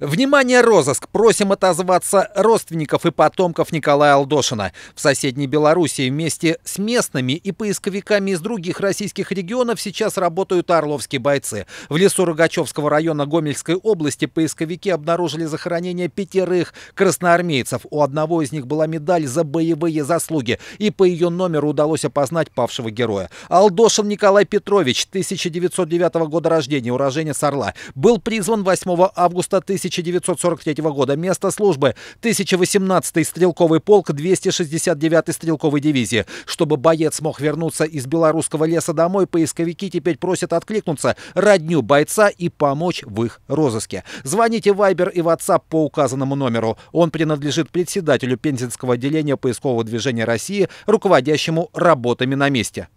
Внимание, розыск! Просим отозваться родственников и потомков Николая Алдошина. В соседней Белоруссии вместе с местными и поисковиками из других российских регионов сейчас работают орловские бойцы. В лесу Рогачевского района Гомельской области поисковики обнаружили захоронение пятерых красноармейцев. У одного из них была медаль за боевые заслуги, и по ее номеру удалось опознать павшего героя. Алдошин Николай Петрович, 1909 года рождения, уроженец Орла, был призван 8 августа 1900 1943 года. Место службы 1018-й стрелковый полк 269-й стрелковой дивизии. Чтобы боец мог вернуться из белорусского леса домой, поисковики теперь просят откликнуться родню бойца и помочь в их розыске. Звоните Вайбер и WhatsApp по указанному номеру. Он принадлежит председателю Пензенского отделения поискового движения России, руководящему работами на месте.